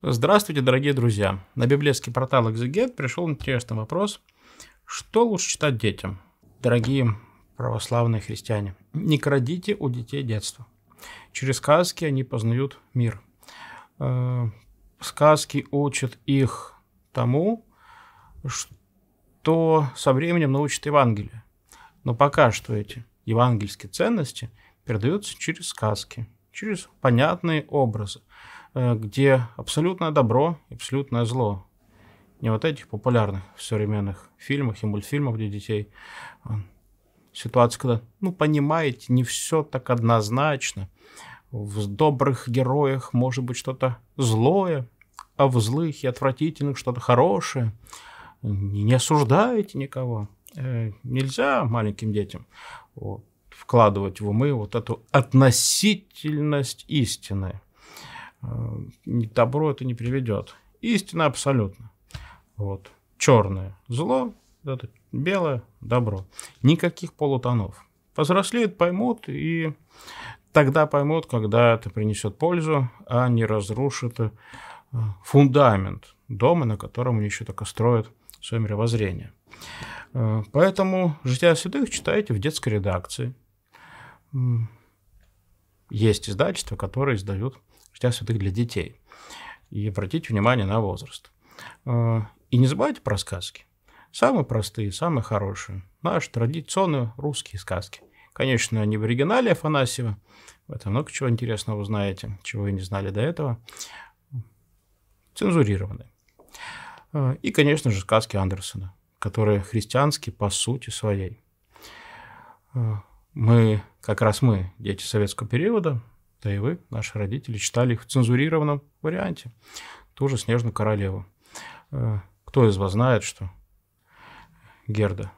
Здравствуйте, дорогие друзья! На библейский портал Exeget пришел интересный вопрос. Что лучше читать детям? Дорогие православные христиане, не крадите у детей детство. Через сказки они познают мир. Э, сказки учат их тому, что со временем научат Евангелие. Но пока что эти евангельские ценности передаются через сказки, через понятные образы. Э, где абсолютное добро и абсолютное зло. Не вот этих популярных в современных фильмах и мультфильмах для детей. Э, ситуация, когда, ну, понимаете, не все так однозначно. В добрых героях может быть что-то злое, а в злых и отвратительных что-то хорошее. Не осуждаете никого. Э, нельзя маленьким детям вот, вкладывать в умы вот эту относительность истины. Э, к добру это не приведет. Истина абсолютно. Вот. Черное зло, это белое добро. Никаких полутонов. Возрослеют, поймут, и тогда поймут, когда это принесет пользу, а не разрушит э, фундамент дома, на котором они еще только строят свое мировоззрение. Э, поэтому «Жития святых» читайте в детской редакции есть издательства, которые издают «Жития святых» для детей. И обратите внимание на возраст. Э, и не забывайте про сказки. Самые простые, самые хорошие. Наши традиционные русские сказки. Конечно, не в оригинале Афанасьева. этом много чего интересного узнаете, чего вы не знали до этого. Цензурированные. Э, и, конечно же, сказки Андерсона, которые христианские по сути своей. Э, мы, как раз мы, дети советского периода, да и вы, наши родители, читали их в цензурированном варианте. тоже «Снежную королеву». Э, кто из вас знает, что Герда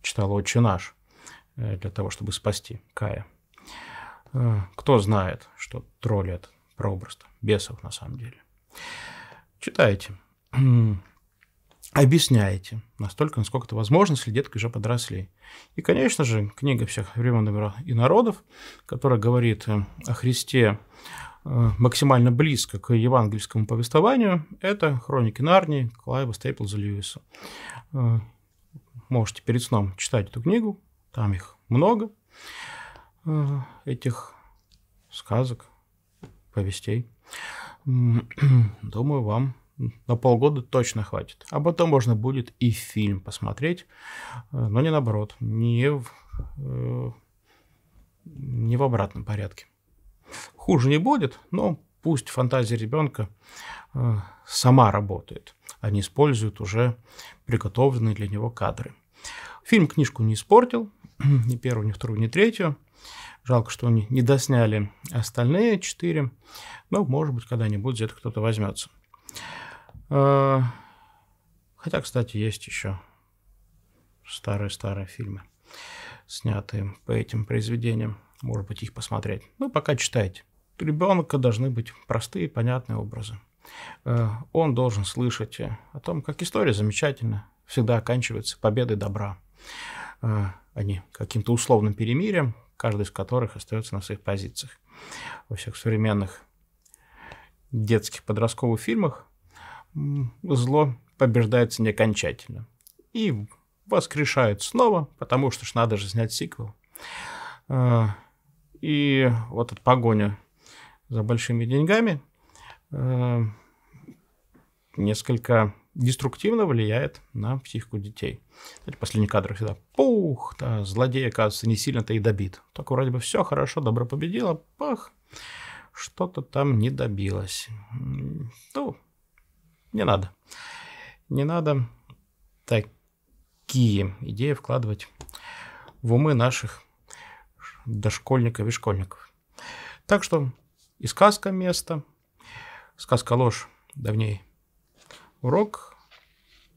читала «Отче наш» э, для того, чтобы спасти Кая? Э, кто знает, что тролли – это прообраз бесов на самом деле? Читайте. объясняете настолько, насколько это возможно, если детки уже подросли. И, конечно же, книга всех времен и народов, которая говорит э, о Христе э, максимально близко к евангельскому повествованию, это «Хроники Нарнии» Клайва Стейплза Льюиса. Э, можете перед сном читать эту книгу, там их много, этих сказок, повестей. Думаю, вам на полгода точно хватит. А потом можно будет и фильм посмотреть, э, но не наоборот, не в, э, не в обратном порядке. Хуже не будет, но пусть фантазия ребенка э, сама работает, а не использует уже приготовленные для него кадры. Фильм книжку не испортил, ни первую, ни вторую, ни третью. Жалко, что они не досняли остальные четыре, но, ну, может быть, когда-нибудь где-то кто-то возьмется. Э, хотя, кстати, есть еще старые-старые фильмы, снятые по этим произведениям. Может быть, их посмотреть. Ну, пока читайте. У ребенка должны быть простые, понятные образы. Э, он должен слышать э, о том, как история замечательна, всегда оканчивается победой добра. Они каким-то условным перемирием, каждый из которых остается на своих позициях. Во всех современных детских подростковых фильмах зло побеждается не окончательно. И воскрешают снова, потому что ж надо же снять сиквел. А, и вот эта погоня за большими деньгами а, несколько деструктивно влияет на психику детей. Кстати, последний кадр всегда пух, да, злодей, оказывается, не сильно-то и добит. Так вроде бы все хорошо, добро победило, пах, что-то там не добилось. Ну, не надо. Не надо такие идеи вкладывать в умы наших дошкольников и школьников. Так что и сказка место, сказка ложь, давней урок,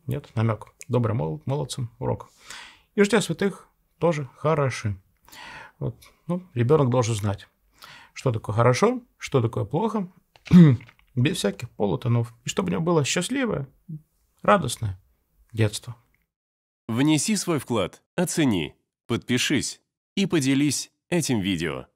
нет, намек, добрым молодцам урок. И ждя святых тоже хороши. Вот, ну, ребенок должен знать, что такое хорошо, что такое плохо, без всяких полутонов, и чтобы у него было счастливое, радостное детство. Внеси свой вклад, оцени, подпишись и поделись этим видео.